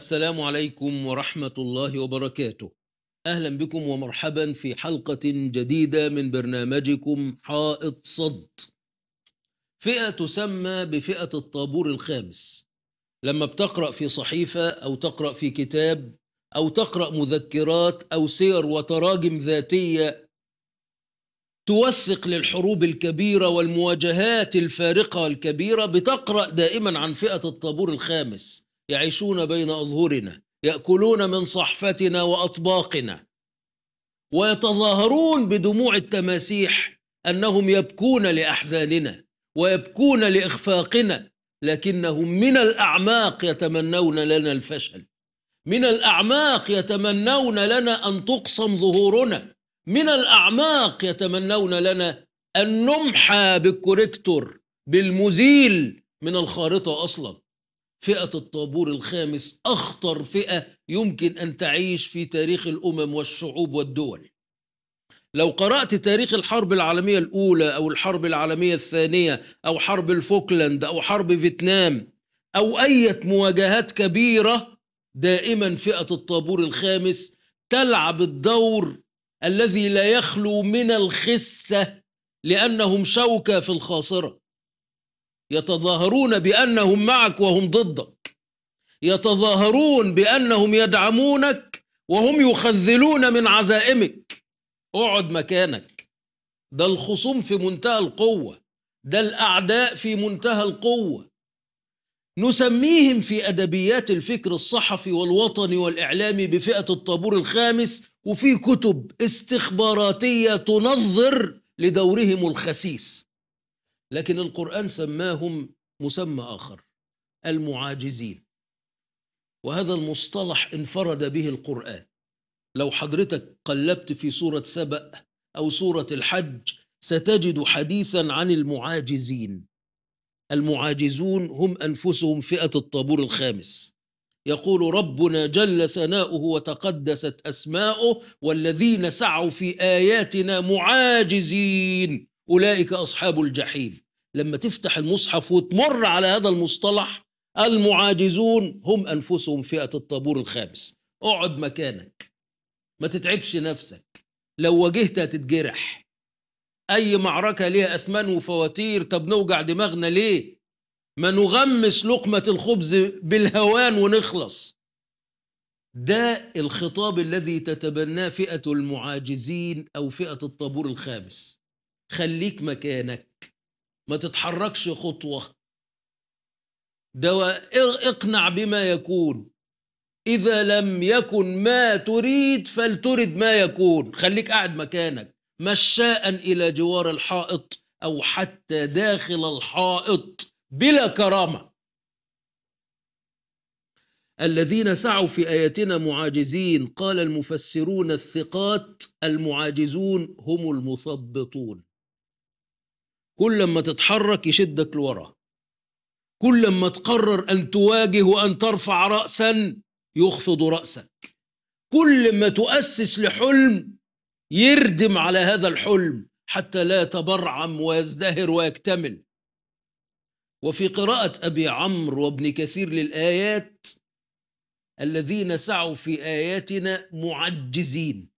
السلام عليكم ورحمة الله وبركاته أهلا بكم ومرحبا في حلقة جديدة من برنامجكم حائط صد فئة تسمى بفئة الطابور الخامس لما بتقرأ في صحيفة أو تقرأ في كتاب أو تقرأ مذكرات أو سير وتراجم ذاتية توثق للحروب الكبيرة والمواجهات الفارقة الكبيرة بتقرأ دائما عن فئة الطابور الخامس يعيشون بين أظهرنا يأكلون من صحفتنا وأطباقنا ويتظاهرون بدموع التماسيح أنهم يبكون لأحزاننا ويبكون لإخفاقنا لكنهم من الأعماق يتمنون لنا الفشل من الأعماق يتمنون لنا أن تقسم ظهورنا من الأعماق يتمنون لنا أن نمحى بالكوريكتور بالمزيل من الخارطة أصلاً فئة الطابور الخامس أخطر فئة يمكن أن تعيش في تاريخ الأمم والشعوب والدول لو قرأت تاريخ الحرب العالمية الأولى أو الحرب العالمية الثانية أو حرب الفوكلاند أو حرب فيتنام أو أي مواجهات كبيرة دائما فئة الطابور الخامس تلعب الدور الذي لا يخلو من الخسة لأنهم شوكة في الخاصرة يتظاهرون بانهم معك وهم ضدك يتظاهرون بانهم يدعمونك وهم يخذلون من عزائمك اقعد مكانك ده الخصوم في منتهى القوه ده الاعداء في منتهى القوه نسميهم في ادبيات الفكر الصحفي والوطني والاعلامي بفئه الطابور الخامس وفي كتب استخباراتيه تنظر لدورهم الخسيس لكن القرآن سماهم مسمى آخر المعاجزين وهذا المصطلح انفرد به القرآن لو حضرتك قلبت في سورة سبأ أو سورة الحج ستجد حديثا عن المعاجزين المعاجزون هم أنفسهم فئة الطابور الخامس يقول ربنا جل ثناؤه وتقدست أسماؤه والذين سعوا في آياتنا معاجزين أولئك أصحاب الجحيم لما تفتح المصحف وتمر على هذا المصطلح المعاجزون هم أنفسهم فئة الطابور الخامس اقعد مكانك ما تتعبش نفسك لو واجهت هتتجرح أي معركة ليها أثمان وفواتير طب نوجع دماغنا ليه ما نغمس لقمة الخبز بالهوان ونخلص ده الخطاب الذي تتبناه فئة المعاجزين أو فئة الطابور الخامس خليك مكانك ما تتحركش خطوة ده اقنع بما يكون إذا لم يكن ما تريد فلترد ما يكون خليك قاعد مكانك مشاء إلى جوار الحائط أو حتى داخل الحائط بلا كرامة الذين سعوا في آياتنا معاجزين قال المفسرون الثقات المعاجزون هم المثبطون كل ما تتحرك يشدك لورا كل ما تقرر أن تواجه وأن ترفع رأسا يخفض رأسك كل ما تؤسس لحلم يردم على هذا الحلم حتى لا يتبرعم ويزدهر ويكتمل وفي قراءة أبي عمرو وابن كثير للآيات الذين سعوا في آياتنا معجزين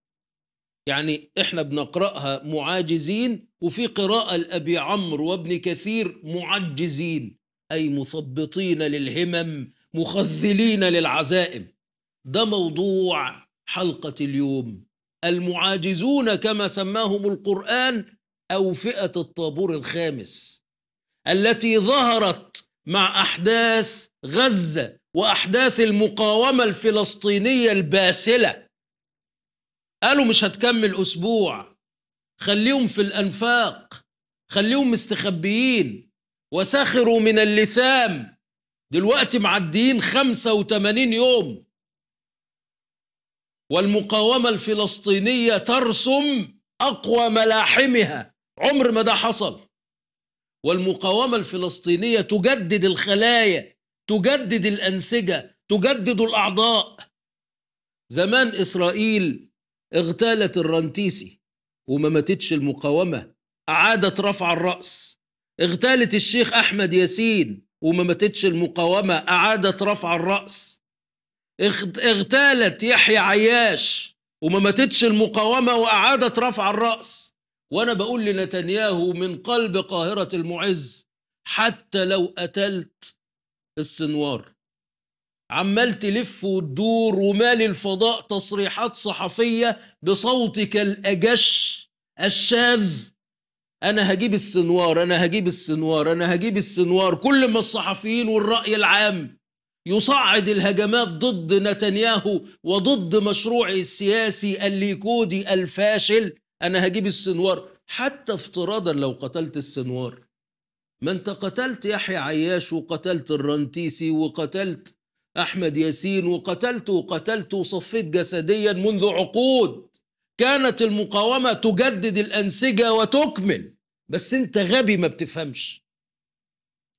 يعني إحنا بنقرأها معاجزين وفي قراءة لأبي عمرو وابن كثير معجزين أي مثبطين للهمم مخذلين للعزائم ده موضوع حلقة اليوم المعاجزون كما سماهم القرآن أو فئة الطابور الخامس التي ظهرت مع أحداث غزة وأحداث المقاومة الفلسطينية الباسلة قالوا مش هتكمل أسبوع خليهم في الأنفاق خليهم مستخبيين وسخروا من اللثام دلوقتي معديين 85 يوم والمقاومة الفلسطينية ترسم أقوى ملاحمها عمر ما ده حصل والمقاومة الفلسطينية تجدد الخلايا تجدد الأنسجة تجدد الأعضاء زمان إسرائيل اغتالت الرنتيسي وما ماتتش المقاومة أعادت رفع الرأس اغتالت الشيخ أحمد ياسين وما ماتتش المقاومة أعادت رفع الرأس اغتالت يحيى عياش وما ماتتش المقاومة وأعادت رفع الرأس وأنا بقول لنتنياهو من قلب قاهرة المعز حتى لو قتلت السنوار عمال تلف وتدور ومالي الفضاء تصريحات صحفية بصوتك الأجش الشاذ أنا هجيب السنوار أنا هجيب السنوار أنا هجيب السنوار كل ما الصحفيين والرأي العام يصعد الهجمات ضد نتنياهو وضد مشروعه السياسي الليكودي الفاشل أنا هجيب السنوار حتى افتراضا لو قتلت السنوار ما انت قتلت يحيى عياش وقتلت الرنتيسي وقتلت احمد ياسين وقتلت وقتلت وصفيت جسديا منذ عقود كانت المقاومة تجدد الأنسجة وتكمل بس أنت غبي ما بتفهمش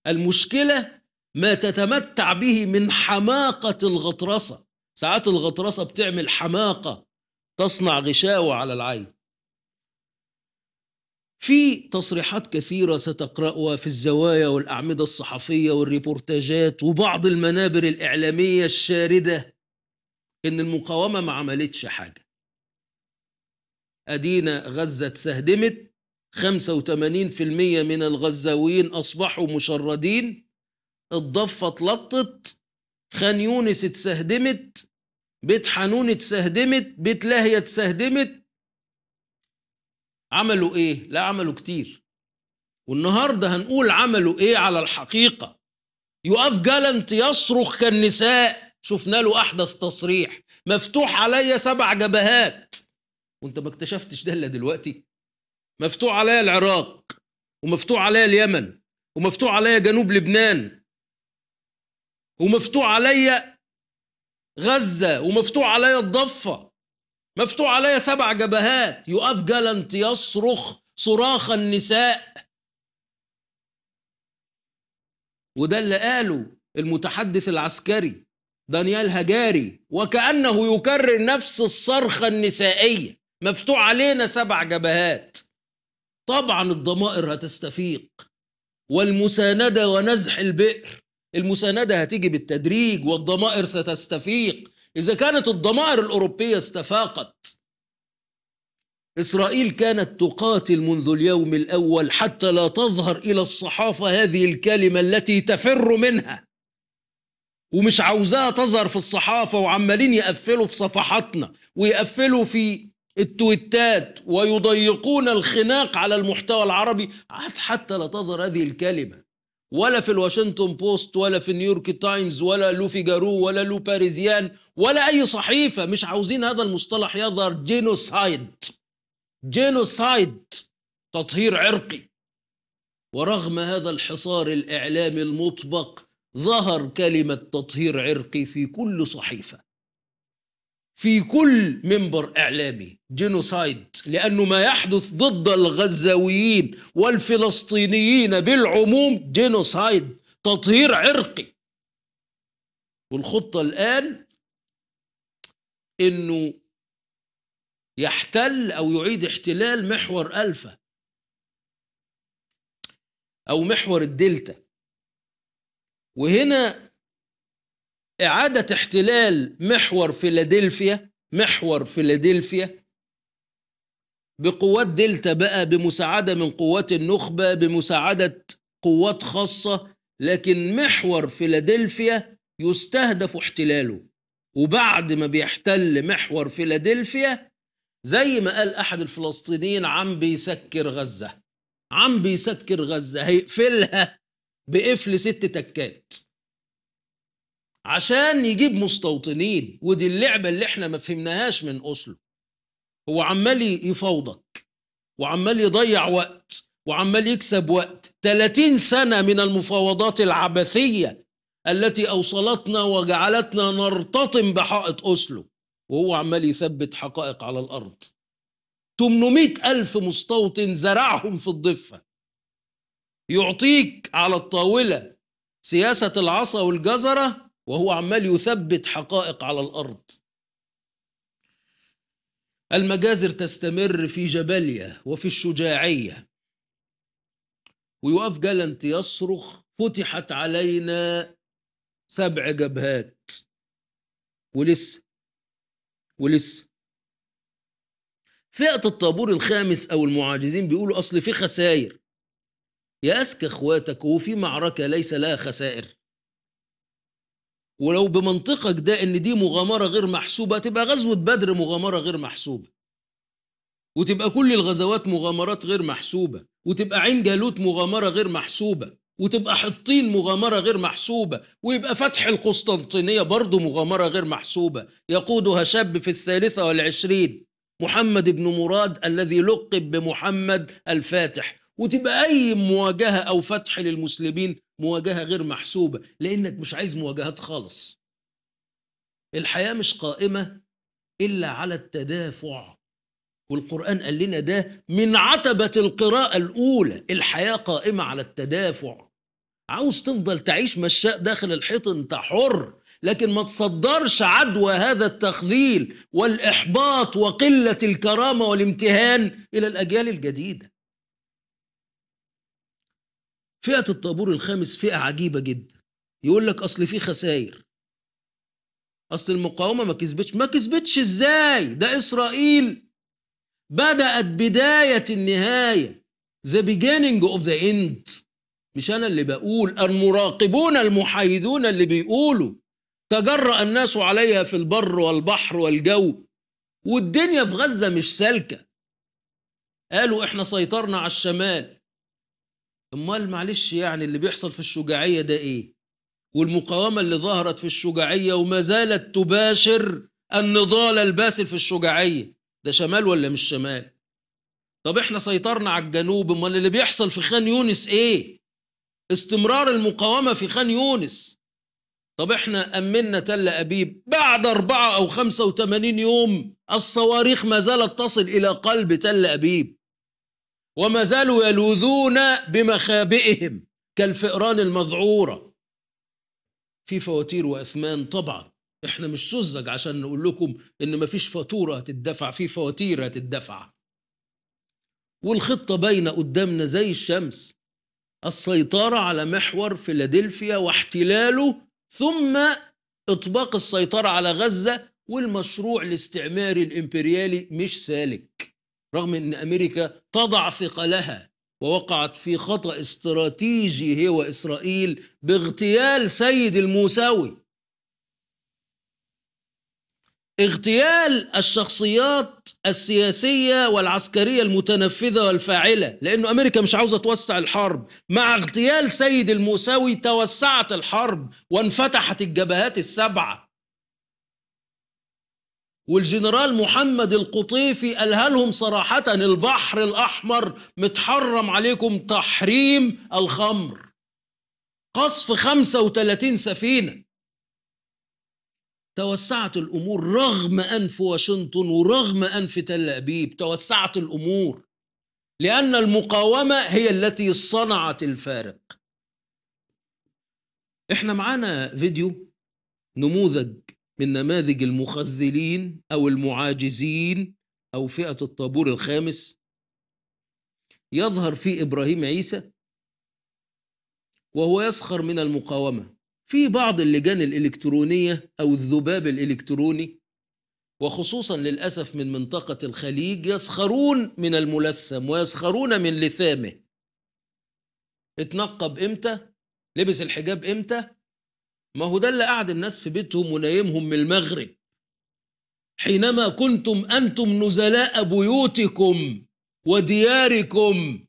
المشكلة ما تتمتع به من حماقة الغطرسة ساعات الغطرسة بتعمل حماقة تصنع غشاوة على العين في تصريحات كثيرة ستقرأها في الزوايا والأعمدة الصحفية والريبورتاجات وبعض المنابر الإعلامية الشاردة إن المقاومة ما عملتش حاجة أدينا غزة تسهدمت 85% من الغزاويين أصبحوا مشردين الضفة اتلطت خان يونس اتسهدمت بيت حنون اتسهدمت بيت لاهية اتسهدمت عملوا ايه؟ لا عملوا كتير والنهاردة هنقول عملوا ايه على الحقيقة يقف جالنت يصرخ كالنساء شفنا له أحدث تصريح مفتوح عليا سبع جبهات وانت ما اكتشفتش ده الا دلوقتي مفتوح عليا العراق ومفتوح عليا اليمن ومفتوح عليا جنوب لبنان ومفتوح عليا غزة ومفتوح عليا الضفة مفتوح عليا سبع جبهات يقف جالنت يصرخ صراخ النساء وده اللي قاله المتحدث العسكري دانيال هجاري وكأنه يكرر نفس الصرخة النسائية مفتوح علينا سبع جبهات طبعا الضمائر هتستفيق والمساندة ونزح البئر المساندة هتيجي بالتدريج والضمائر ستستفيق إذا كانت الضمائر الأوروبية استفاقت إسرائيل كانت تقاتل منذ اليوم الأول حتى لا تظهر إلى الصحافة هذه الكلمة التي تفر منها ومش عاوزاها تظهر في الصحافة وعمالين يقفلوا في صفحاتنا ويقفلوا في التويتات ويضيقون الخناق على المحتوى العربي حتى لا تظهر هذه الكلمة ولا في الواشنطن بوست ولا في نيويورك تايمز ولا لو جارو ولا لو باريزيان ولا أي صحيفة مش عاوزين هذا المصطلح يظهر جينوسايد جينوسايد تطهير عرقي ورغم هذا الحصار الإعلامي المطبق ظهر كلمة تطهير عرقي في كل صحيفة في كل منبر إعلامي جينوسايد لأنه ما يحدث ضد الغزاويين والفلسطينيين بالعموم جينوسايد تطهير عرقي والخطة الآن أنه يحتل أو يعيد احتلال محور ألفا أو محور الدلتا وهنا إعادة احتلال محور فيلادلفيا محور فيلادلفيا بقوات دلتا بقى بمساعدة من قوات النخبة بمساعدة قوات خاصة لكن محور فيلادلفيا يستهدف احتلاله وبعد ما بيحتل محور فيلادلفيا زي ما قال أحد الفلسطينيين عم بيسكر غزة عم بيسكر غزة هيقفلها بقفل ست تكات عشان يجيب مستوطنين ودي اللعبه اللي احنا ما فهمناهاش من اصله هو عمال يفاوضك وعمال يضيع وقت وعمال يكسب وقت 30 سنه من المفاوضات العبثيه التي اوصلتنا وجعلتنا نرتطم بحائط اسلو وهو عمال يثبت حقائق على الارض 800 ألف مستوطن زرعهم في الضفة يعطيك على الطاولة سياسة العصا والجزرة وهو عمال يثبت حقائق على الأرض المجازر تستمر في جبلية وفي الشجاعية ويوقف جالنت يصرخ فتحت علينا سبع جبهات ولسه ولسه فئة الطابور الخامس أو المعاجزين بيقولوا أصل في خسائر يا أسك إخواتك وفي معركة ليس لها خسائر ولو بمنطقك ده ان دي مغامره غير محسوبه تبقى غزوه بدر مغامره غير محسوبه وتبقى كل الغزوات مغامرات غير محسوبه وتبقى عين جالوت مغامره غير محسوبه وتبقى حطين مغامره غير محسوبه ويبقى فتح القسطنطينيه برضه مغامره غير محسوبه يقودها شاب في الثالثه والعشرين محمد بن مراد الذي لقب بمحمد الفاتح وتبقى اي مواجهه او فتح للمسلمين مواجهه غير محسوبه لانك مش عايز مواجهات خالص الحياه مش قائمه الا على التدافع والقران قال لنا ده من عتبه القراءه الاولى الحياه قائمه على التدافع عاوز تفضل تعيش مشاء داخل الحيط انت حر لكن ما تصدرش عدوى هذا التخذيل والاحباط وقله الكرامه والامتهان الى الاجيال الجديده فئة الطابور الخامس فئة عجيبة جدا يقول لك أصل في خسائر أصل المقاومة ما كسبتش ما كسبتش إزاي ده إسرائيل بدأت بداية النهاية the beginning of the end مش أنا اللي بقول المراقبون المحايدون اللي بيقولوا تجرأ الناس عليها في البر والبحر والجو والدنيا في غزة مش سالكة قالوا إحنا سيطرنا على الشمال امال معلش يعني اللي بيحصل في الشجاعيه ده ايه والمقاومه اللي ظهرت في الشجاعيه وما زالت تباشر النضال الباسل في الشجاعيه ده شمال ولا مش شمال طب احنا سيطرنا على الجنوب امال اللي بيحصل في خان يونس ايه استمرار المقاومه في خان يونس طب احنا امنا تل ابيب بعد أربعة او خمسة وثمانين يوم الصواريخ ما زالت تصل الى قلب تل ابيب وما زالوا يلوذون بمخابئهم كالفئران المذعورة في فواتير وأثمان طبعا احنا مش سذج عشان نقول لكم ان مفيش فاتورة هتدفع في فواتير هتدفع والخطة باينة قدامنا زي الشمس السيطرة على محور فيلادلفيا واحتلاله ثم إطباق السيطرة على غزة والمشروع الاستعماري الإمبريالي مش سالك رغم ان امريكا تضع ثقلها ووقعت في خطا استراتيجي هي واسرائيل باغتيال سيد الموسوي اغتيال الشخصيات السياسيه والعسكريه المتنفذه والفاعله لانه امريكا مش عاوزه توسع الحرب مع اغتيال سيد الموسوي توسعت الحرب وانفتحت الجبهات السبعه والجنرال محمد القطيفي قالها لهم صراحة البحر الأحمر متحرم عليكم تحريم الخمر قصف 35 سفينة توسعت الأمور رغم أنف واشنطن ورغم أنف تل أبيب توسعت الأمور لأن المقاومة هي التي صنعت الفارق احنا معانا فيديو نموذج من نماذج المخذلين أو المعاجزين أو فئة الطابور الخامس يظهر في إبراهيم عيسى وهو يسخر من المقاومة في بعض اللجان الإلكترونية أو الذباب الإلكتروني وخصوصا للأسف من منطقة الخليج يسخرون من الملثم ويسخرون من لثامه اتنقب امتى لبس الحجاب امتى ما هو ده اللي قعد الناس في بيتهم ونايمهم من المغرب حينما كنتم أنتم نزلاء بيوتكم ودياركم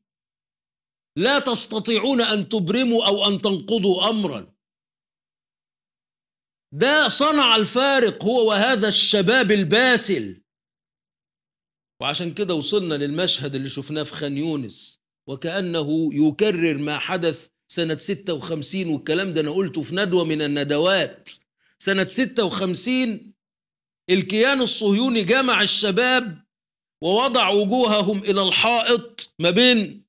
لا تستطيعون أن تبرموا أو أن تنقضوا أمرا ده صنع الفارق هو وهذا الشباب الباسل وعشان كده وصلنا للمشهد اللي شفناه في خان يونس وكأنه يكرر ما حدث سنة 56 والكلام ده أنا قلته في ندوة من الندوات سنة 56 الكيان الصهيوني جمع الشباب ووضع وجوههم إلى الحائط ما بين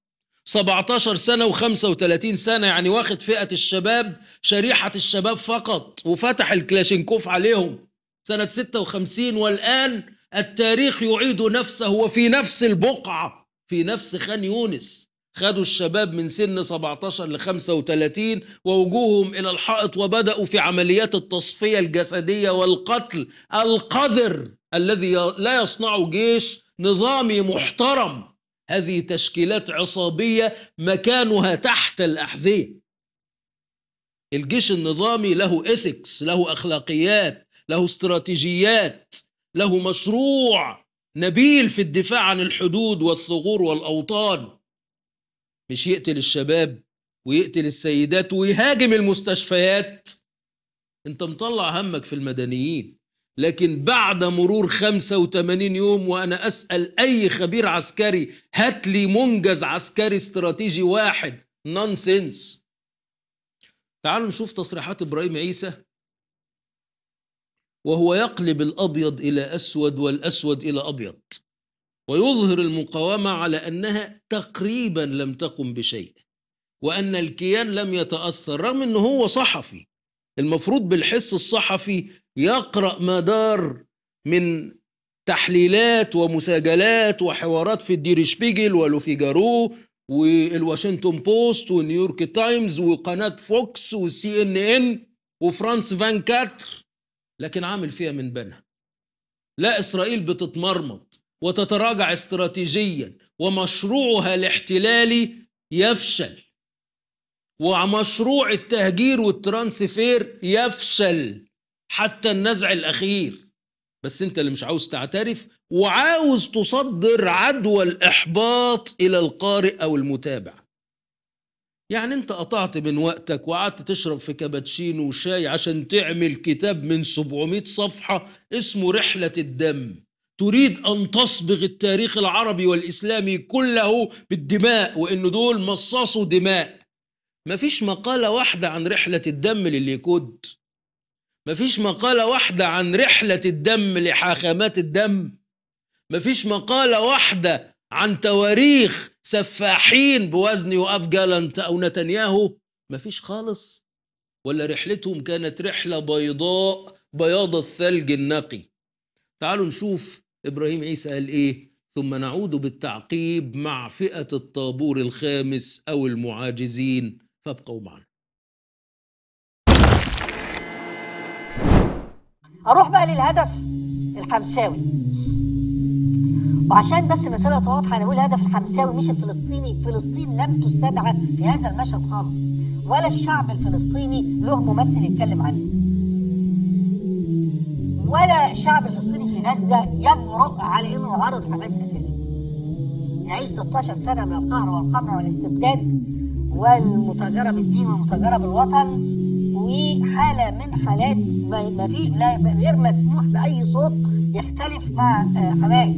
17 سنة و35 سنة يعني واخد فئة الشباب شريحة الشباب فقط وفتح الكلاشينكوف عليهم سنة 56 والآن التاريخ يعيد نفسه وفي نفس البقعة في نفس خان يونس خدوا الشباب من سن 17 ل 35 ووجوههم إلى الحائط وبدأوا في عمليات التصفية الجسدية والقتل القذر الذي لا يصنع جيش نظامي محترم هذه تشكيلات عصابية مكانها تحت الأحذية الجيش النظامي له إثكس له أخلاقيات له استراتيجيات له مشروع نبيل في الدفاع عن الحدود والثغور والأوطان مش يقتل الشباب ويقتل السيدات ويهاجم المستشفيات انت مطلع همك في المدنيين لكن بعد مرور 85 يوم وانا اسال اي خبير عسكري هات لي منجز عسكري استراتيجي واحد نونسنس تعالوا نشوف تصريحات ابراهيم عيسى وهو يقلب الابيض الى اسود والاسود الى ابيض ويظهر المقاومة على أنها تقريبا لم تقم بشيء وأن الكيان لم يتأثر رغم أنه هو صحفي المفروض بالحس الصحفي يقرأ ما دار من تحليلات ومساجلات وحوارات في الدير شبيجل ولوفيجارو والواشنطن بوست ونيويورك تايمز وقناة فوكس والسي ان ان وفرانس فان كاتر لكن عامل فيها من بنها لا إسرائيل بتتمرمط وتتراجع استراتيجيا ومشروعها الاحتلالي يفشل ومشروع التهجير والترانسفير يفشل حتى النزع الأخير بس أنت اللي مش عاوز تعترف وعاوز تصدر عدوى الإحباط إلى القارئ أو المتابع يعني أنت قطعت من وقتك وقعدت تشرب في كابتشينو وشاي عشان تعمل كتاب من 700 صفحة اسمه رحلة الدم تريد أن تصبغ التاريخ العربي والإسلامي كله بالدماء وإن دول مصاصوا دماء مفيش مقالة واحدة عن رحلة الدم لليكود مفيش مقالة واحدة عن رحلة الدم لحاخامات الدم مفيش مقالة واحدة عن تواريخ سفاحين بوزن يوقف جالنت أو نتنياهو مفيش خالص ولا رحلتهم كانت رحلة بيضاء بياض الثلج النقي تعالوا نشوف ابراهيم عيسى قال ايه ثم نعود بالتعقيب مع فئه الطابور الخامس او المعاجزين فابقوا معنا اروح بقى للهدف الحمساوي وعشان بس المساله واضحة أنا بقول الهدف الحمساوي مش الفلسطيني، فلسطين لم تستدعى في هذا المشهد خالص، ولا الشعب الفلسطيني له ممثل يتكلم عنه. ولا شعب فلسطيني في غزة يجرؤ على إنه يعارض حماس أساسا يعيش 16 سنة من القهر والقمع والاستبداد والمتاجرة بالدين والمتاجرة بالوطن وحالة من حالات ما في لا غير مسموح بأي صوت يختلف مع آه، حماس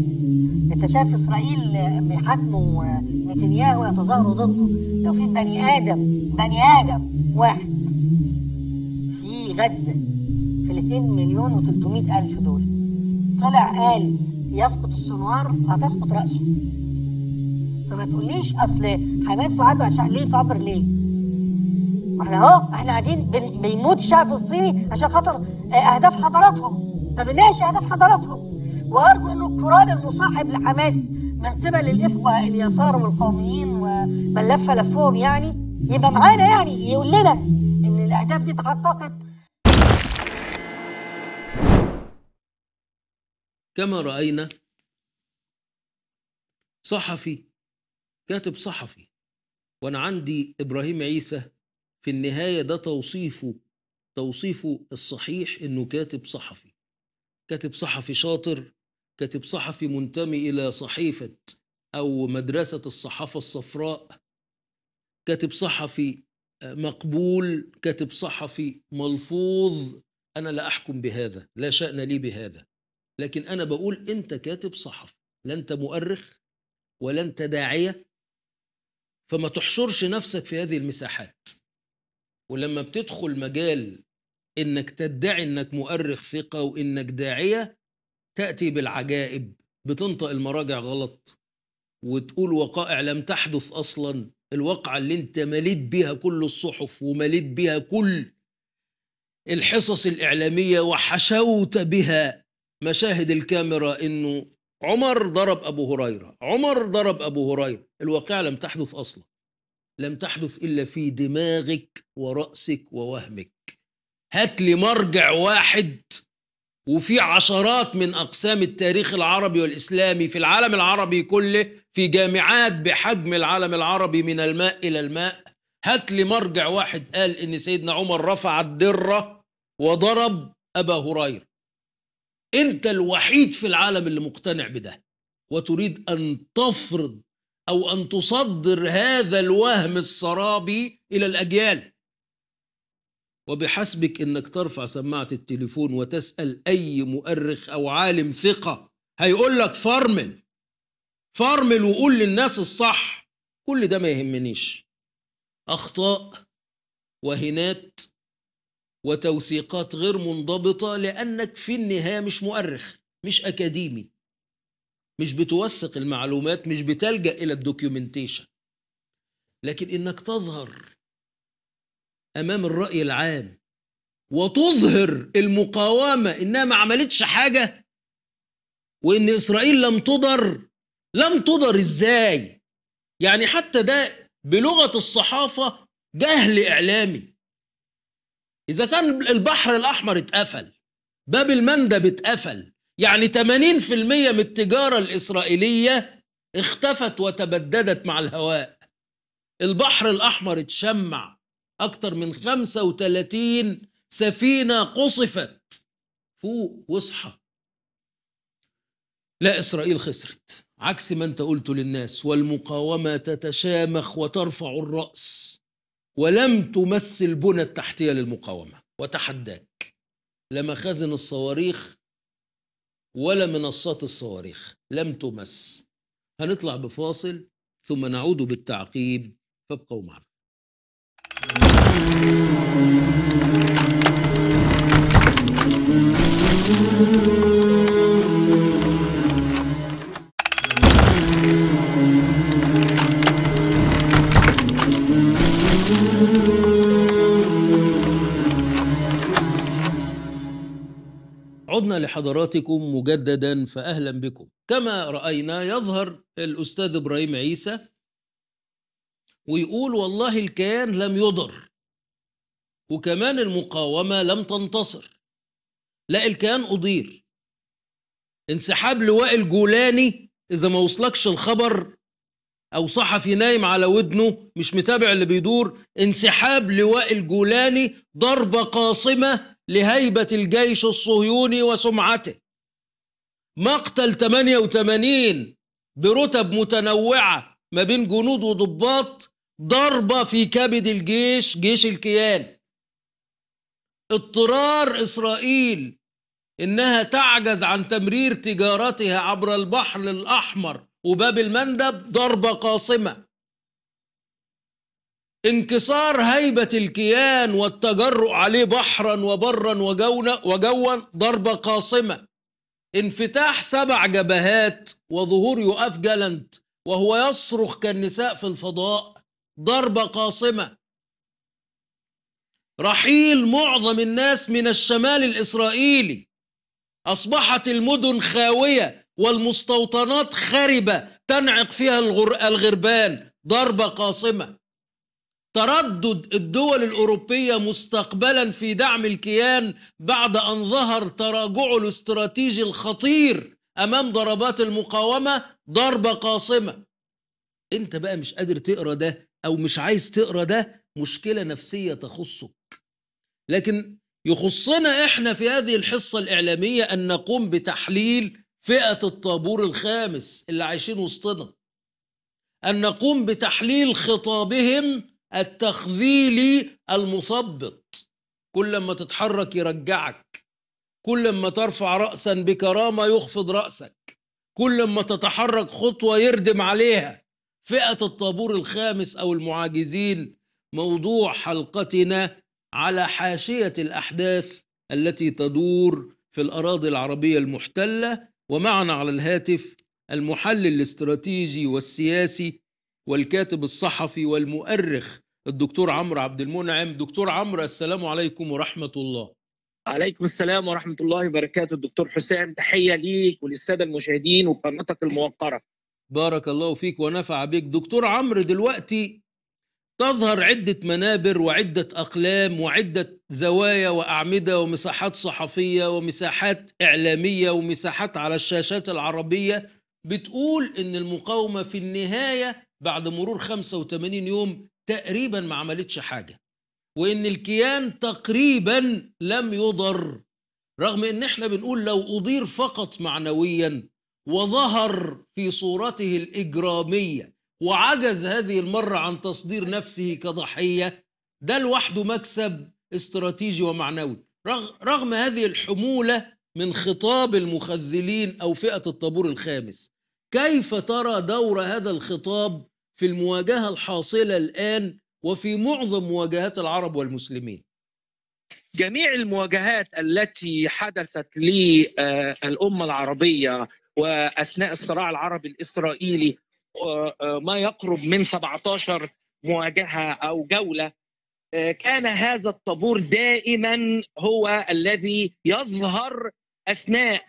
انت شايف اسرائيل بيحاكموا نتنياهو يتظاهروا ضده لو في بني ادم بني ادم واحد في غزه ال 2 مليون و300 ألف دول طلع قال يسقط السنوار هتسقط رأسه فما تقوليش أصل حماس تعبر عشان ليه تعبر ليه؟ ما احنا اهو احنا قاعدين بيموت الشعب الفلسطيني عشان خاطر آه، أهداف حضاراتهم فبنناقش أهداف حضاراتهم وأرجو أن القرآن المصاحب لحماس من قبل الإخوة اليسار والقوميين ومن لف لفهم يعني يبقى معانا يعني يقول لنا إن الأهداف دي تحققت كما راينا صحفي كاتب صحفي وانا عندي ابراهيم عيسى في النهايه ده توصيفه توصيفه الصحيح انه كاتب صحفي كاتب صحفي شاطر كاتب صحفي منتمي الى صحيفه او مدرسه الصحافه الصفراء كاتب صحفي آه، مقبول كاتب صحفي ملفوظ انا لا احكم بهذا لا شان لي بهذا لكن انا بقول انت كاتب صحفي لا انت مؤرخ ولا انت داعيه فما تحصرش نفسك في هذه المساحات ولما بتدخل مجال انك تدعي انك مؤرخ ثقه وانك داعيه تاتي بالعجائب بتنطق المراجع غلط وتقول وقائع لم تحدث اصلا الواقعه اللي انت مليت بها كل الصحف ومليت بها كل الحصص الاعلاميه وحشوت بها مشاهد الكاميرا انه عمر ضرب ابو هريره عمر ضرب ابو هريره الواقعه لم تحدث اصلا لم تحدث الا في دماغك وراسك ووهمك هات لي مرجع واحد وفي عشرات من اقسام التاريخ العربي والاسلامي في العالم العربي كله في جامعات بحجم العالم العربي من الماء الى الماء هات لي مرجع واحد قال ان سيدنا عمر رفع الدره وضرب ابا هريره انت الوحيد في العالم اللي مقتنع بده وتريد ان تفرض او ان تصدر هذا الوهم السرابي الى الاجيال وبحسبك انك ترفع سماعه التليفون وتسال اي مؤرخ او عالم ثقه هيقول لك فرمل فرمل وقول للناس الصح كل ده ما يهمنيش اخطاء وهنات وتوثيقات غير منضبطة لأنك في النهاية مش مؤرخ مش أكاديمي مش بتوثق المعلومات مش بتلجأ إلى الدوكيومنتيشن لكن إنك تظهر أمام الرأي العام وتظهر المقاومة إنها ما عملتش حاجة وإن إسرائيل لم تضر لم تضر إزاي يعني حتى ده بلغة الصحافة جهل إعلامي إذا كان البحر الأحمر اتقفل باب المندب اتقفل يعني 80% من التجارة الإسرائيلية اختفت وتبددت مع الهواء البحر الأحمر اتشمع أكتر من 35 سفينة قصفت فوق واصحى لا إسرائيل خسرت عكس ما أنت قلته للناس والمقاومة تتشامخ وترفع الرأس ولم تمس البنى التحتية للمقاومة وتحداك لا مخازن الصواريخ ولا منصات الصواريخ لم تمس هنطلع بفاصل ثم نعود بالتعقيب فابقوا معنا thank you عدنا لحضراتكم مجددا فأهلا بكم كما رأينا يظهر الأستاذ إبراهيم عيسى ويقول والله الكيان لم يضر وكمان المقاومة لم تنتصر لا الكيان أضير انسحاب لواء الجولاني إذا ما وصلكش الخبر او صحفي نايم على ودنه مش متابع اللي بيدور انسحاب لواء الجولاني ضربه قاصمه لهيبة الجيش الصهيوني وسمعته مقتل 88 برتب متنوعة ما بين جنود وضباط ضربة في كبد الجيش جيش الكيان اضطرار إسرائيل إنها تعجز عن تمرير تجارتها عبر البحر الأحمر وباب المندب ضربة قاصمة انكسار هيبة الكيان والتجرؤ عليه بحرا وبرا وجونا وجوا ضربة قاصمة انفتاح سبع جبهات وظهور يؤاف جلنت وهو يصرخ كالنساء في الفضاء ضربة قاصمة رحيل معظم الناس من الشمال الإسرائيلي أصبحت المدن خاوية والمستوطنات خربة تنعق فيها الغربان ضربة قاصمة تردد الدول الأوروبية مستقبلا في دعم الكيان بعد أن ظهر تراجعه الاستراتيجي الخطير أمام ضربات المقاومة ضربة قاصمة أنت بقى مش قادر تقرأ ده أو مش عايز تقرأ ده مشكلة نفسية تخصك لكن يخصنا إحنا في هذه الحصة الإعلامية أن نقوم بتحليل فئة الطابور الخامس اللي عايشين وسطنا أن نقوم بتحليل خطابهم التخذيلي المثبط كل ما تتحرك يرجعك كل ما ترفع رأسا بكرامة يخفض رأسك كل ما تتحرك خطوة يردم عليها فئة الطابور الخامس أو المعاجزين موضوع حلقتنا على حاشية الأحداث التي تدور في الأراضي العربية المحتلة ومعنا على الهاتف المحلل الاستراتيجي والسياسي والكاتب الصحفي والمؤرخ الدكتور عمرو عبد المنعم دكتور عمرو السلام عليكم ورحمة الله عليكم السلام ورحمة الله وبركاته الدكتور حسام تحية ليك وللسادة المشاهدين وقناتك الموقرة بارك الله فيك ونفع بك دكتور عمرو دلوقتي تظهر عدة منابر وعدة أقلام وعدة زوايا وأعمدة ومساحات صحفية ومساحات إعلامية ومساحات على الشاشات العربية بتقول إن المقاومة في النهاية بعد مرور 85 يوم تقريبا ما عملتش حاجه وان الكيان تقريبا لم يضر رغم ان احنا بنقول لو اضير فقط معنويا وظهر في صورته الاجراميه وعجز هذه المره عن تصدير نفسه كضحيه ده لوحده مكسب استراتيجي ومعنوي رغم هذه الحموله من خطاب المخذلين او فئه الطابور الخامس كيف ترى دور هذا الخطاب في المواجهة الحاصلة الآن وفي معظم مواجهات العرب والمسلمين جميع المواجهات التي حدثت للأمة آه، العربية وأثناء الصراع العربي الإسرائيلي آه، آه، ما يقرب من 17 مواجهة أو جولة كان هذا الطابور دائما هو الذي يظهر أثناء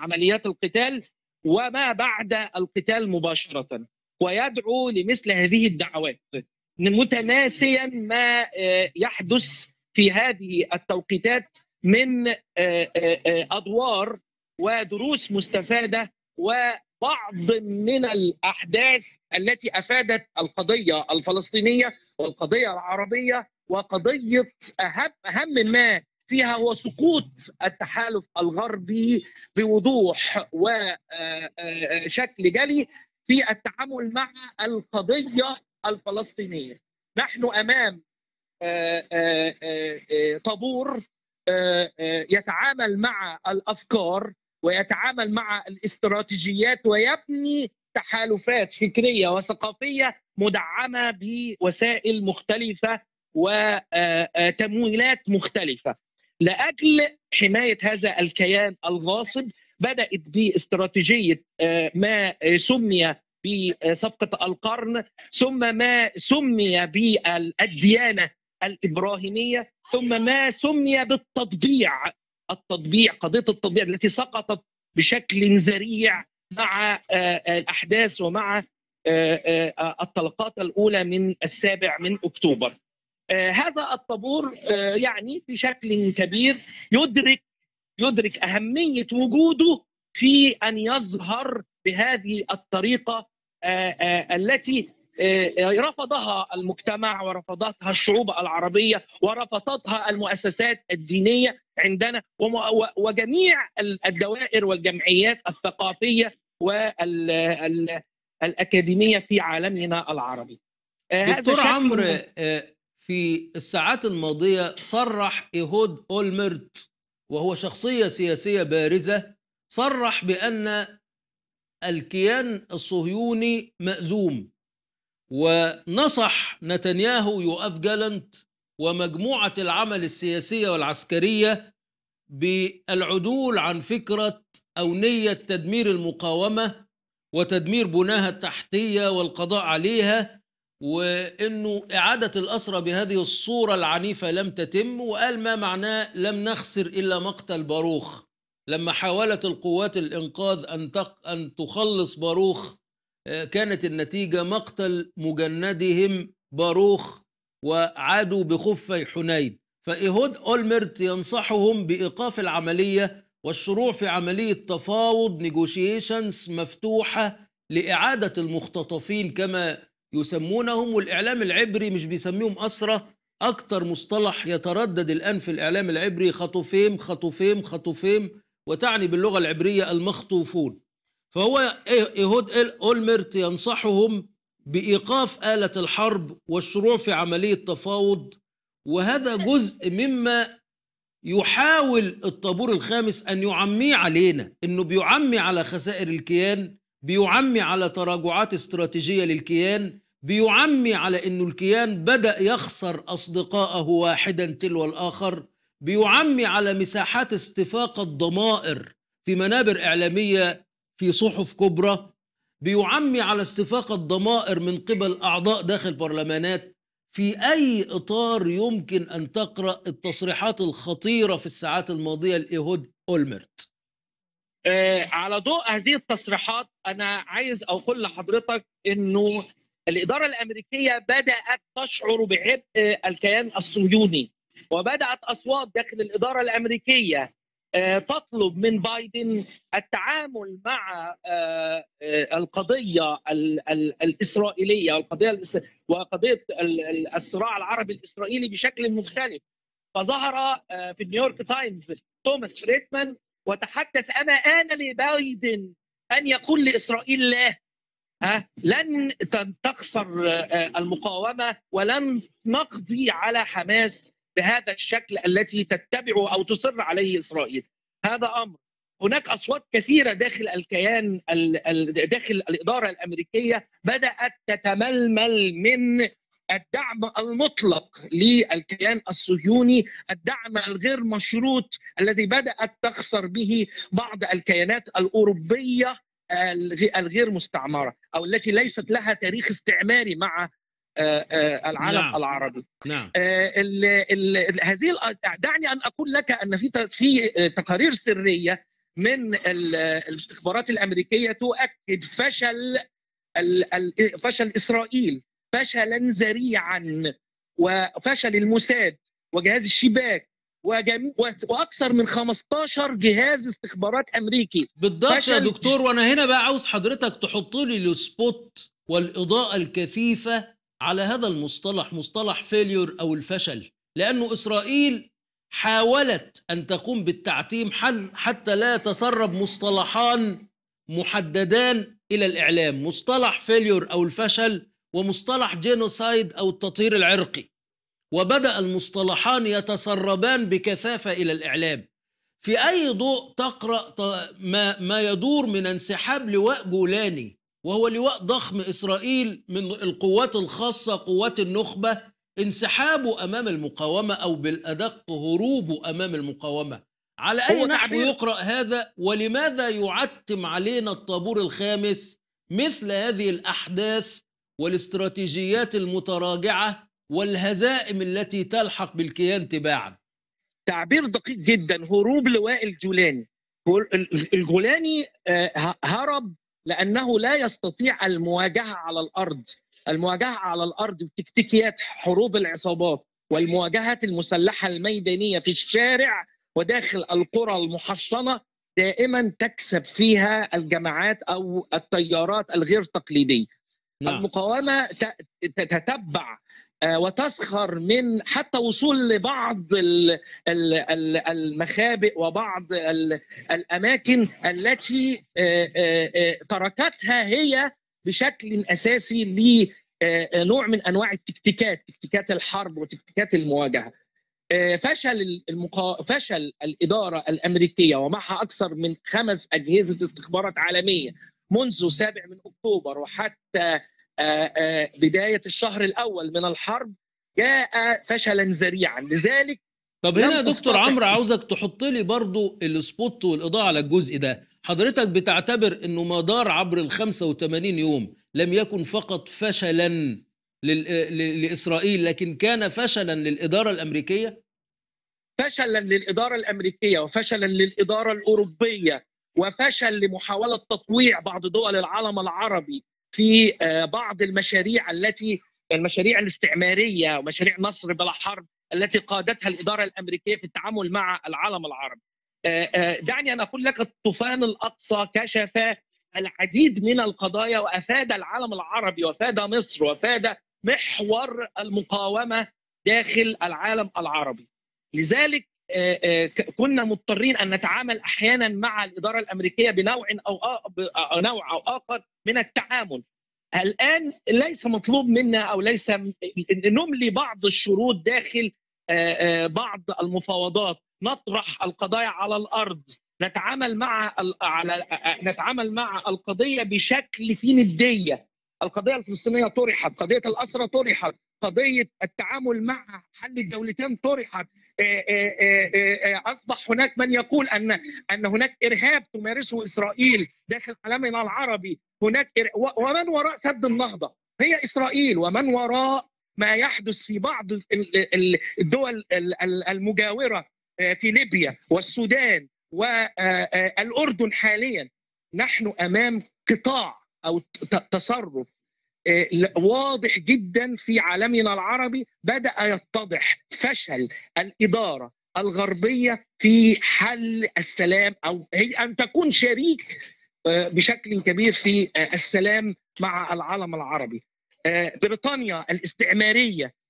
عمليات القتال وما بعد القتال مباشرة ويدعو لمثل هذه الدعوات متناسيا ما آه، يحدث في هذه التوقيتات من آه، آه، أدوار ودروس مستفادة وبعض من الأحداث التي أفادت القضية الفلسطينية والقضية العربية وقضية أهم, أهم ما فيها هو سقوط التحالف الغربي بوضوح وشكل آه، آه، آه، جلي في التعامل مع القضيه الفلسطينيه. نحن امام طابور يتعامل مع الافكار ويتعامل مع الاستراتيجيات ويبني تحالفات فكريه وثقافيه مدعمه بوسائل مختلفه وتمويلات مختلفه لاجل حمايه هذا الكيان الغاصب بدات باستراتيجيه آه، ما سمي بصفقه القرن ثم ما سمي بالديانه الابراهيميه ثم ما سمي بالتطبيع التطبيع قضيه التطبيع التي سقطت بشكل ذريع مع آه، آه، الاحداث ومع الطلقات الاولى من السابع من اكتوبر آه، هذا الطابور آه، يعني بشكل كبير يدرك يدرك أهمية وجوده في أن يظهر بهذه الطريقة آه، التي رفضها المجتمع ورفضتها الشعوب العربية ورفضتها المؤسسات الدينية عندنا وجميع الدوائر والجمعيات الثقافية والأكاديمية في عالمنا العربي دكتور عمرو في الساعات الماضية صرح إيهود أولمرت وهو شخصية سياسية بارزة صرح بأن الكيان الصهيوني مأزوم ونصح نتنياهو يوأف جالنت ومجموعة العمل السياسية والعسكرية بالعدول عن فكرة أو نية تدمير المقاومة وتدمير بناها التحتية والقضاء عليها وانه اعاده الاسرى بهذه الصوره العنيفه لم تتم وقال ما معناه لم نخسر الا مقتل باروخ لما حاولت القوات الانقاذ ان ان تخلص باروخ آه، كانت النتيجه مقتل مجندهم باروخ وعادوا بخفي حنين فإيهود أولمرت ينصحهم بإيقاف العملية والشروع في عملية تفاوض نيجوشيشنز مفتوحة لإعادة المختطفين كما يسمونهم والإعلام العبري مش بيسميهم أسرة أكتر مصطلح يتردد الآن في الإعلام العبري خطوفيم خطوفيم خطوفيم وتعني باللغة العبرية المخطوفون فهو إيه، إيهود أولمرت ينصحهم بإيقاف آلة الحرب والشروع في عملية تفاوض وهذا جزء مما يحاول الطابور الخامس أن يعميه علينا إنه بيعمي على خسائر الكيان بيعمي على تراجعات استراتيجية للكيان بيعمي على انه الكيان بدا يخسر اصدقائه واحدا تلو الاخر بيعمي على مساحات استفاقة الضمائر في منابر اعلاميه في صحف كبرى بيعمي على استفاقة الضمائر من قبل اعضاء داخل برلمانات في اي اطار يمكن ان تقرا التصريحات الخطيره في الساعات الماضيه لايهود اولمرت آه، على ضوء هذه التصريحات انا عايز اقول لحضرتك انه الإدارة الأمريكية بدأت تشعر بعبء آه، الكيان الصهيوني وبدأت أصوات داخل الإدارة الأمريكية آه، تطلب من بايدن التعامل مع آه، القضية الإسرائيلية والقضية وقضية الصراع العربي الإسرائيلي بشكل مختلف فظهر في نيويورك تايمز توماس فريتمان وتحدث أما آن لبايدن أن يقول لإسرائيل لا لن تخسر آه، آه، المقاومه ولن نقضي على حماس بهذا الشكل التي تتبعه او تصر عليه اسرائيل هذا امر هناك اصوات كثيره داخل الكيان داخل الاداره الامريكيه بدات تتململ من الدعم المطلق للكيان الصهيوني الدعم الغير مشروط الذي بدات تخسر به بعض الكيانات الاوروبيه الغير مستعمره او التي ليست لها تاريخ استعماري مع آه، آه، العالم نعم. العربي نعم. آه، ال ال هذه دعني ان اقول لك ان في في تقارير سريه من الاستخبارات الامريكيه تؤكد فشل فشل اسرائيل فشلا ذريعا وفشل الموساد وجهاز الشباك واكثر من 15 جهاز استخبارات امريكي بالضبط يا دكتور وانا هنا بقى عاوز حضرتك تحط لي السبوت والاضاءه الكثيفه على هذا المصطلح مصطلح فيليور او الفشل لانه اسرائيل حاولت ان تقوم بالتعتيم حتى لا يتسرب مصطلحان محددان الى الاعلام مصطلح فيليور او الفشل ومصطلح جينوسايد او التطهير العرقي وبدا المصطلحان يتسربان بكثافه الى الاعلام في اي ضوء تقرا ما ما يدور من انسحاب لواء جولاني وهو لواء ضخم اسرائيل من القوات الخاصه قوات النخبه انسحابه امام المقاومه او بالادق هروبه امام المقاومه على اي نحو يقرا هذا ولماذا يعتم علينا الطابور الخامس مثل هذه الاحداث والاستراتيجيات المتراجعه والهزائم التي تلحق بالكيان تباعا تعبير دقيق جدا هروب لواء الجولاني الجولاني آه، هرب لانه لا يستطيع المواجهه على الارض المواجهه على الارض بتكتيكيات حروب العصابات والمواجهات المسلحه الميدانيه في الشارع وداخل القرى المحصنه دائما تكسب فيها الجماعات او التيارات الغير تقليديه نعم. المقاومه تتبع آه، وتسخر من حتى وصول لبعض المخابئ وبعض الاماكن التي آه، آه، تركتها هي بشكل اساسي لنوع من انواع التكتيكات تكتيكات الحرب وتكتيكات المواجهه فشل المقا... فشل الاداره الامريكيه ومعها اكثر من خمس اجهزه استخبارات عالميه منذ 7 من اكتوبر وحتى آه، آه، بدايه الشهر الاول من الحرب جاء فشلا ذريعا لذلك طب هنا يا دكتور عمرو عاوزك تحط لي برضو السبوت والاضاءه على الجزء ده حضرتك بتعتبر انه ما دار عبر ال 85 يوم لم يكن فقط فشلا آه، لاسرائيل لكن كان فشلا للاداره الامريكيه فشلا للاداره الامريكيه وفشلا للاداره الاوروبيه وفشل لمحاوله تطويع بعض دول العالم العربي في آه، بعض المشاريع التي يعني المشاريع الاستعماريه ومشاريع مصر بلا حرب التي قادتها الاداره الامريكيه في التعامل مع العالم العربي. آه، آه، دعني ان اقول لك الطوفان الاقصى كشف العديد من القضايا وافاد العالم العربي وافاد مصر وافاد محور المقاومه داخل العالم العربي. لذلك كنا مضطرين ان نتعامل احيانا مع الاداره الامريكيه بنوع او نوع او اخر من التعامل الان ليس مطلوب منا او ليس نملي بعض الشروط داخل آه، آه، بعض المفاوضات نطرح القضايا على الارض نتعامل مع على آه، نتعامل مع القضيه بشكل في نديه القضيه الفلسطينيه طرحت، قضيه الاسرى طرحت، قضيه التعامل مع حل الدولتين طرحت، إيه، إيه، إيه، اصبح هناك من يقول ان ان هناك ارهاب تمارسه اسرائيل داخل عالمنا العربي، هناك ومن وراء سد النهضه هي اسرائيل ومن وراء ما يحدث في بعض الدول المجاوره في ليبيا والسودان والاردن حاليا نحن امام قطاع او تصرف إيه، واضح جدا في عالمنا العربي بدا يتضح فشل الاداره الغربيه في حل السلام او هي ان تكون شريك آه، بشكل كبير في آه، السلام مع العالم العربي. آه، بريطانيا الاستعماريه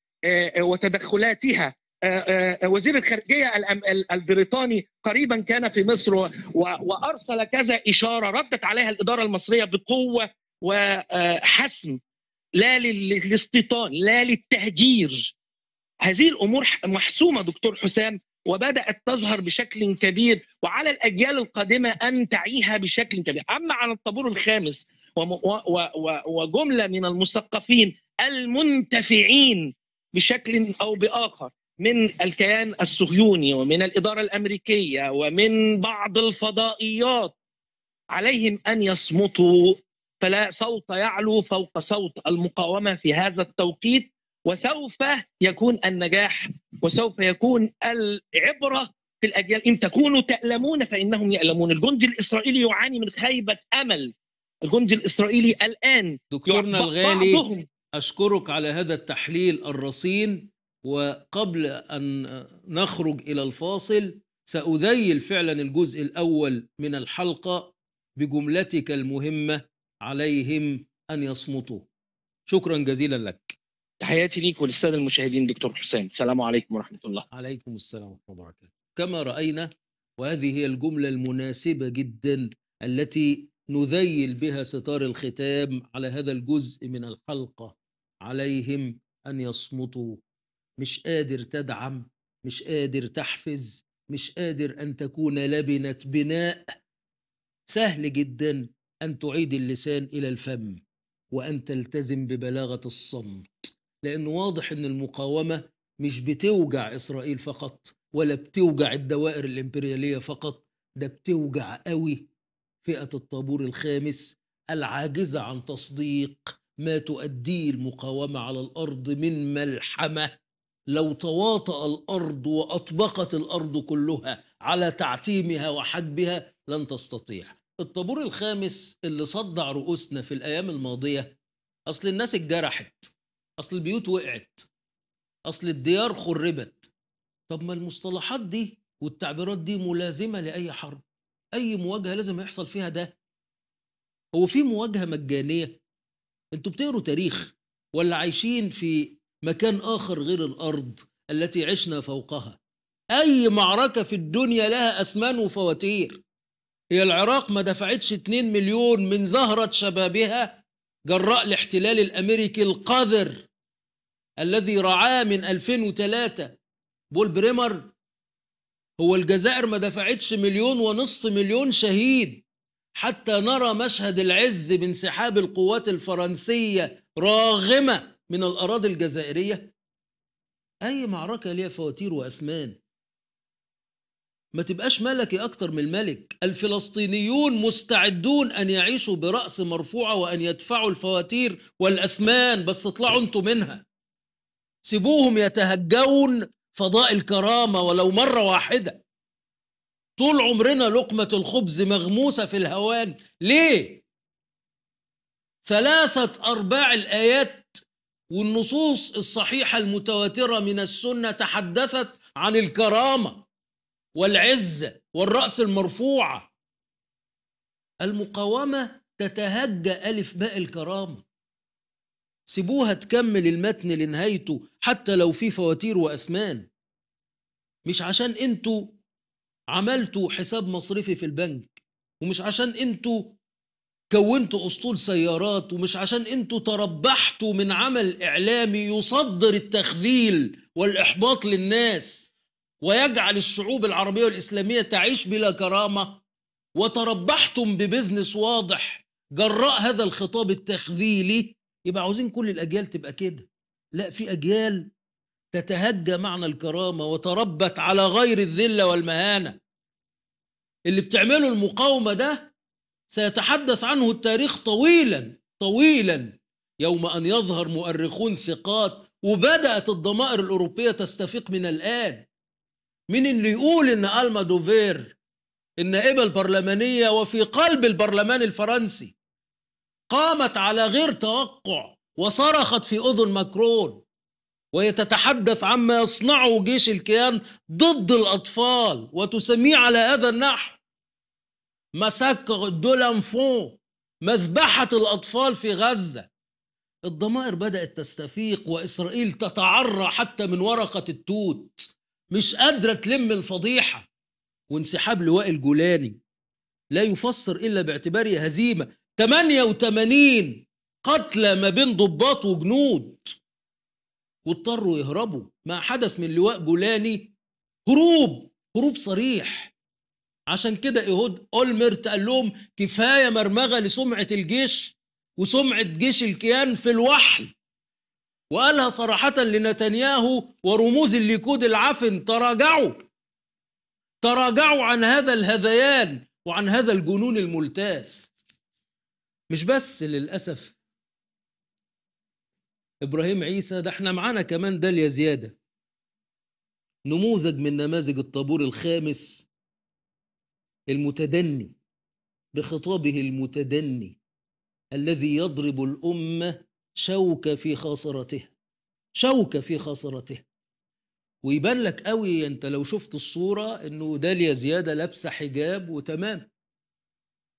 وتدخلاتها وزير الخارجيه البريطاني قريبا كان في مصر وارسل كذا اشاره ردت عليها الاداره المصريه بقوه وحسم لا للاستيطان لا للتهجير هذه الامور محسومه دكتور حسام وبدات تظهر بشكل كبير وعلى الاجيال القادمه ان تعيها بشكل كبير اما عن الطابور الخامس وجمله من المثقفين المنتفعين بشكل او باخر من الكيان الصهيوني ومن الاداره الامريكيه ومن بعض الفضائيات عليهم ان يصمتوا فلا صوت يعلو فوق صوت المقاومه في هذا التوقيت وسوف يكون النجاح وسوف يكون العبره في الاجيال ان تكونوا تالمون فانهم يالمون الجندي الاسرائيلي يعاني من خيبه امل الجندي الاسرائيلي الان دكتورنا الغالي اشكرك على هذا التحليل الرصين وقبل ان نخرج الى الفاصل ساذيل فعلا الجزء الاول من الحلقه بجملتك المهمه عليهم أن يصمتوا شكرا جزيلا لك تحياتي ليك وللساده المشاهدين دكتور حسين السلام عليكم ورحمه الله عليكم السلام ورحمه الله وبركاته كما راينا وهذه هي الجمله المناسبه جدا التي نذيل بها ستار الختام على هذا الجزء من الحلقه عليهم ان يصمتوا مش قادر تدعم مش قادر تحفز مش قادر ان تكون لبنه بناء سهل جدا أن تعيد اللسان إلى الفم وأن تلتزم ببلاغة الصمت لأنه واضح أن المقاومة مش بتوجع إسرائيل فقط ولا بتوجع الدوائر الإمبريالية فقط ده بتوجع قوي فئة الطابور الخامس العاجزة عن تصديق ما تؤديه المقاومة على الأرض من ملحمة لو تواطأ الأرض وأطبقت الأرض كلها على تعتيمها وحجبها لن تستطيع الطابور الخامس اللي صدع رؤوسنا في الأيام الماضية أصل الناس اتجرحت أصل البيوت وقعت أصل الديار خربت طب ما المصطلحات دي والتعبيرات دي ملازمة لأي حرب أي مواجهة لازم يحصل فيها ده هو في مواجهة مجانية انتوا بتقروا تاريخ ولا عايشين في مكان آخر غير الأرض التي عشنا فوقها أي معركة في الدنيا لها أثمان وفواتير هي العراق ما دفعتش 2 مليون من زهرة شبابها جراء الاحتلال الأمريكي القذر الذي رعاه من 2003 بول بريمر هو الجزائر ما دفعتش مليون ونصف مليون شهيد حتى نرى مشهد العز بانسحاب القوات الفرنسية راغمة من الأراضي الجزائرية أي معركة ليها فواتير وأثمان ما تبقاش ملكي أكتر من الملك الفلسطينيون مستعدون أن يعيشوا برأس مرفوعة وأن يدفعوا الفواتير والأثمان بس اطلعوا انتوا منها سيبوهم يتهجون فضاء الكرامة ولو مرة واحدة طول عمرنا لقمة الخبز مغموسة في الهوان ليه؟ ثلاثة أرباع الآيات والنصوص الصحيحة المتواترة من السنة تحدثت عن الكرامة والعزة والرأس المرفوعة المقاومة تتهجى ألف باء الكرامة سيبوها تكمل المتن لنهايته حتى لو في فواتير وأثمان مش عشان انتوا عملتوا حساب مصرفي في البنك ومش عشان انتوا كونتوا اسطول سيارات ومش عشان انتوا تربحتوا من عمل اعلامي يصدر التخذيل والاحباط للناس ويجعل الشعوب العربية والإسلامية تعيش بلا كرامة وتربحتم ببزنس واضح جراء هذا الخطاب التخذيلي يبقى عاوزين كل الأجيال تبقى كده لا في أجيال تتهجى معنى الكرامة وتربت على غير الذلة والمهانة اللي بتعمله المقاومة ده سيتحدث عنه التاريخ طويلا طويلا يوم أن يظهر مؤرخون ثقات وبدأت الضمائر الأوروبية تستفيق من الآن مين اللي يقول ان الما دوفير النائبة البرلمانية وفي قلب البرلمان الفرنسي قامت على غير توقع وصرخت في أذن ماكرون وهي تتحدث عما يصنعه جيش الكيان ضد الأطفال وتسميه على هذا النحو دو لانفون مذبحة الأطفال في غزة الضمائر بدأت تستفيق وإسرائيل تتعرى حتى من ورقة التوت مش قادرة تلم الفضيحة وانسحاب لواء الجولاني لا يفسر إلا باعتبار هزيمة 88 قتلى ما بين ضباط وجنود واضطروا يهربوا ما حدث من لواء جولاني هروب هروب صريح عشان كده إيهود أولمرت قال لهم كفاية مرمغة لسمعة الجيش وسمعة جيش الكيان في الوحل وقالها صراحة لنتنياهو ورموز الليكود العفن تراجعوا تراجعوا عن هذا الهذيان وعن هذا الجنون الملتاف مش بس للأسف إبراهيم عيسى ده احنا معانا كمان داليا زيادة نموذج من نماذج الطابور الخامس المتدني بخطابه المتدني الذي يضرب الأمة شوكة في خاصرته شوكة في خاصرته ويبان لك قوي انت لو شفت الصورة انه داليا زيادة لابسة حجاب وتمام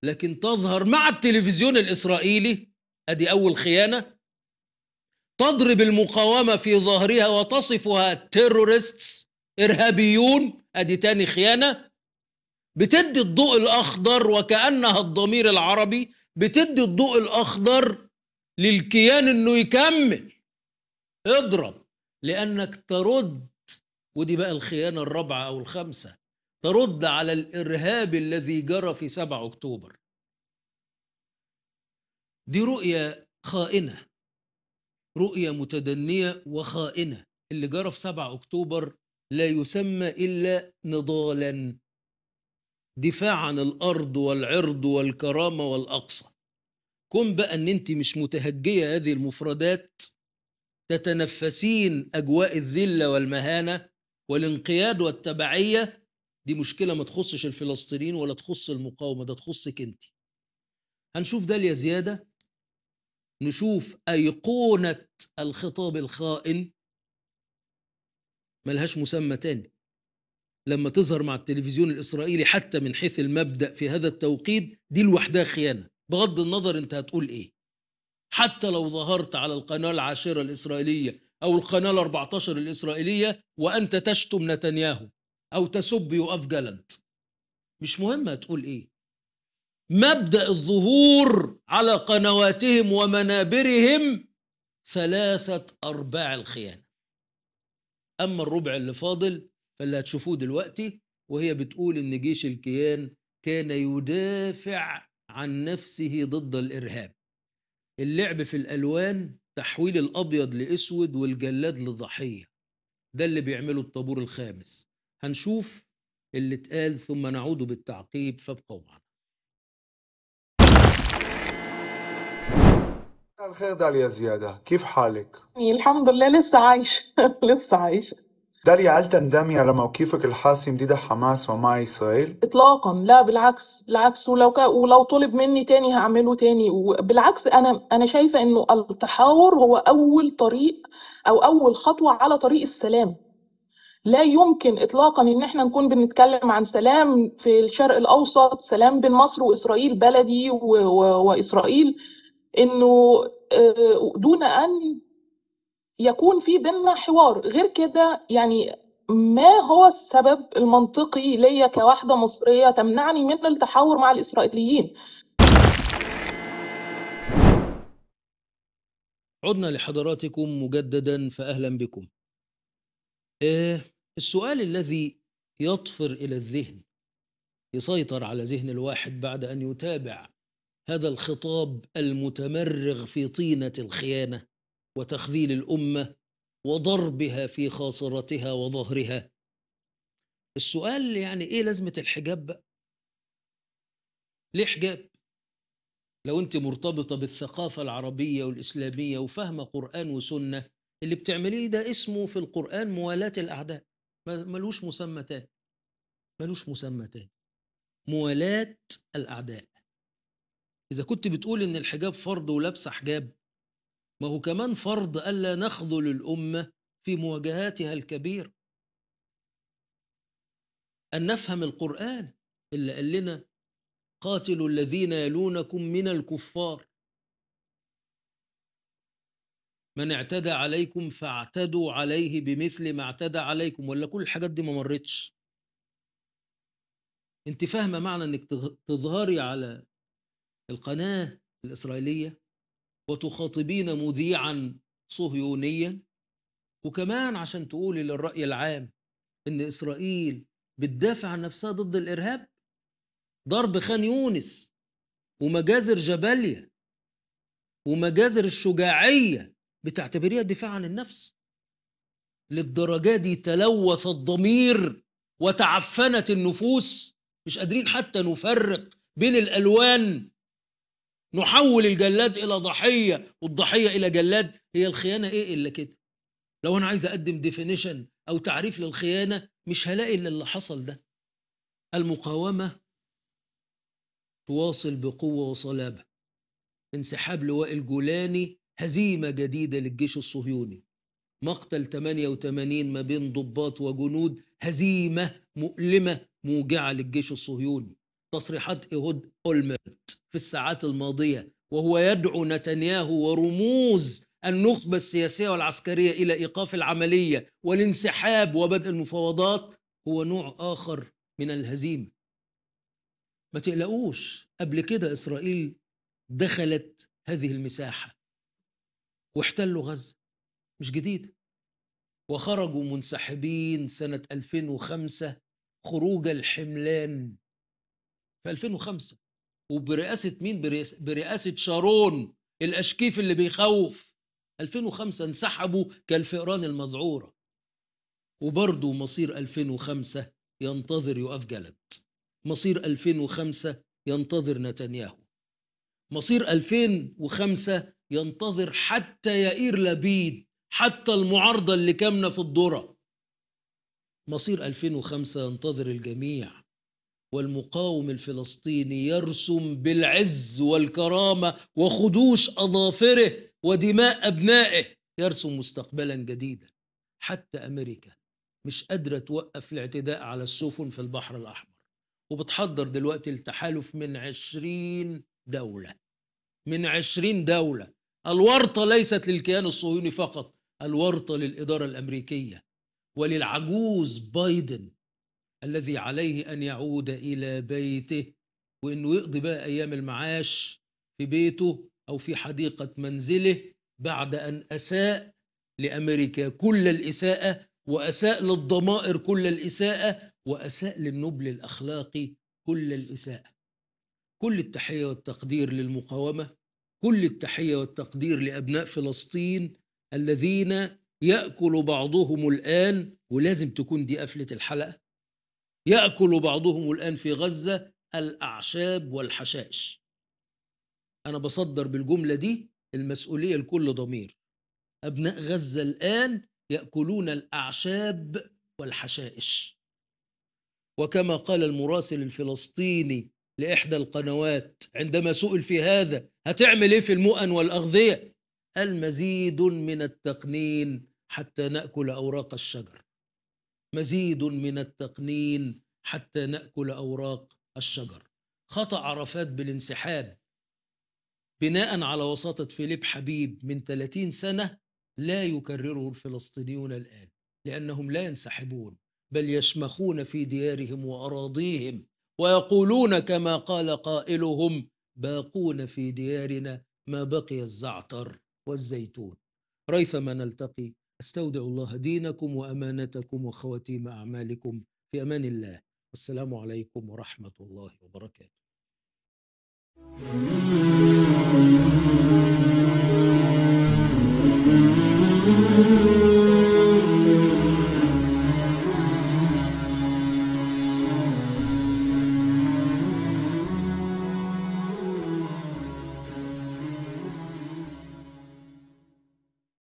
لكن تظهر مع التلفزيون الإسرائيلي أدي أول خيانة تضرب المقاومة في ظهرها وتصفها تيرورستس إرهابيون أدي تاني خيانة بتدي الضوء الأخضر وكأنها الضمير العربي بتدي الضوء الأخضر للكيان انه يكمل اضرب لانك ترد ودي بقى الخيانه الرابعه او الخامسه ترد على الارهاب الذي جرى في 7 اكتوبر دي رؤيه خائنه رؤيه متدنيه وخائنه اللي جرى في 7 اكتوبر لا يسمى الا نضالا دفاع عن الارض والعرض والكرامه والاقصى كون بقى ان انت مش متهجيه هذه المفردات تتنفسين اجواء الذله والمهانه والانقياد والتبعيه دي مشكله ما تخصش الفلسطينيين ولا تخص المقاومه ده تخصك انت هنشوف ده يا زياده نشوف ايقونه الخطاب الخائن ملهاش مسمى تاني لما تظهر مع التلفزيون الاسرائيلي حتى من حيث المبدا في هذا التوقيت دي لوحدها خيانه بغض النظر انت هتقول ايه حتى لو ظهرت على القناة العاشرة الإسرائيلية أو القناة ال 14 الإسرائيلية وأنت تشتم نتنياهو أو تسب يوقف جالنت مش مهم هتقول إيه مبدأ الظهور على قنواتهم ومنابرهم ثلاثة أرباع الخيانة أما الربع اللي فاضل فاللي هتشوفوه دلوقتي وهي بتقول إن جيش الكيان كان يدافع عن نفسه ضد الارهاب اللعب في الالوان تحويل الابيض لاسود والجلاد لضحيه ده اللي بيعمله الطابور الخامس هنشوف اللي اتقال ثم نعود بالتعقيب فابقوا معنا الخير داليا زيادة كيف حالك؟ الحمد لله لسه عايشة لسه عايشة داليا هل تندمي على موقفك الحاسم ضد حماس ومع إسرائيل؟ إطلاقا لا بالعكس بالعكس ولو ك... ولو طلب مني تاني هعمله تاني وبالعكس أنا أنا شايفة إنه التحاور هو أول طريق أو أول خطوة على طريق السلام لا يمكن اطلاقا ان احنا نكون بنتكلم عن سلام في الشرق الاوسط سلام بين مصر واسرائيل بلدي و... و... واسرائيل انه آه، دون ان يكون في بيننا حوار غير كده يعني ما هو السبب المنطقي ليا كواحدة مصرية تمنعني من التحاور مع الإسرائيليين عدنا لحضراتكم مجددا فأهلا بكم إيه السؤال الذي يطفر إلى الذهن يسيطر على ذهن الواحد بعد أن يتابع هذا الخطاب المتمرغ في طينة الخيانة وتخذيل الامه وضربها في خاصرتها وظهرها السؤال يعني ايه لازمه الحجاب بقى ليه حجاب لو انت مرتبطه بالثقافه العربيه والاسلاميه وفاهمه قران وسنه اللي بتعمليه ده اسمه في القران موالاه الاعداء ملوش مسمى تاني ملوش مسمى تاني موالاه الاعداء اذا كنت بتقول ان الحجاب فرض ولابسه حجاب ما هو كمان فرض ألا نخذل الأمة في مواجهاتها الكبيرة أن نفهم القرآن اللي قال لنا قاتلوا الذين يلونكم من الكفار من اعتدى عليكم فاعتدوا عليه بمثل ما اعتدى عليكم ولا كل الحاجات دي ما مرتش انت فاهمه معنى انك تظهري على القناه الاسرائيليه وتخاطبين مذيعا صهيونيا وكمان عشان تقولي للرأي العام إن إسرائيل بتدافع عن نفسها ضد الإرهاب ضرب خان يونس ومجازر جباليا ومجازر الشجاعية بتعتبريها دفاع عن النفس للدرجة دي تلوث الضمير وتعفنت النفوس مش قادرين حتى نفرق بين الألوان نحول الجلاد الى ضحيه والضحيه الى جلاد هي الخيانه ايه الا كده لو انا عايز اقدم ديفينيشن او تعريف للخيانه مش هلاقي الا اللي حصل ده المقاومه تواصل بقوه وصلابه انسحاب لواء الجولاني هزيمه جديده للجيش الصهيوني مقتل 88 ما بين ضباط وجنود هزيمه مؤلمه موجعه للجيش الصهيوني تصريحات ايهود اولمرت في الساعات الماضية وهو يدعو نتنياهو ورموز النخبة السياسية والعسكرية إلى إيقاف العملية والانسحاب وبدء المفاوضات هو نوع آخر من الهزيمة ما تقلقوش قبل كده إسرائيل دخلت هذه المساحة واحتلوا غزة مش جديدة وخرجوا منسحبين سنة 2005 خروج الحملان في 2005 وبرئاسة مين؟ برئاسة شارون الأشكيف اللي بيخوف 2005 انسحبوا كالفئران المذعورة وبرضه مصير 2005 ينتظر يقف جلد مصير 2005 ينتظر نتنياهو مصير 2005 ينتظر حتى يائير لبيد حتى المعارضة اللي كامنة في الدرة مصير 2005 ينتظر الجميع والمقاوم الفلسطيني يرسم بالعز والكرامة وخدوش أظافره ودماء أبنائه يرسم مستقبلا جديدا حتى أمريكا مش قادرة توقف الاعتداء على السفن في البحر الأحمر وبتحضر دلوقتي التحالف من عشرين دولة من عشرين دولة الورطة ليست للكيان الصهيوني فقط الورطة للإدارة الأمريكية وللعجوز بايدن الذي عليه أن يعود إلى بيته وإنه يقضي بقى أيام المعاش في بيته أو في حديقة منزله بعد أن أساء لأمريكا كل الإساءة وأساء للضمائر كل الإساءة وأساء للنبل الأخلاقي كل الإساءة كل التحية والتقدير للمقاومة كل التحية والتقدير لأبناء فلسطين الذين يأكل بعضهم الآن ولازم تكون دي قفلة الحلقة ياكل بعضهم الان في غزه الاعشاب والحشائش انا بصدر بالجمله دي المسؤوليه لكل ضمير ابناء غزه الان ياكلون الاعشاب والحشائش وكما قال المراسل الفلسطيني لاحدى القنوات عندما سئل في هذا هتعمل ايه في المؤن والاغذيه المزيد من التقنين حتى ناكل اوراق الشجر مزيد من التقنين حتى ناكل اوراق الشجر خطا عرفات بالانسحاب بناء على وساطه فيليب حبيب من 30 سنه لا يكرره الفلسطينيون الان لانهم لا ينسحبون بل يشمخون في ديارهم واراضيهم ويقولون كما قال قائلهم باقون في ديارنا ما بقي الزعتر والزيتون ريثما نلتقي أستودع الله دينكم وأمانتكم وخواتيم أعمالكم في أمان الله والسلام عليكم ورحمة الله وبركاته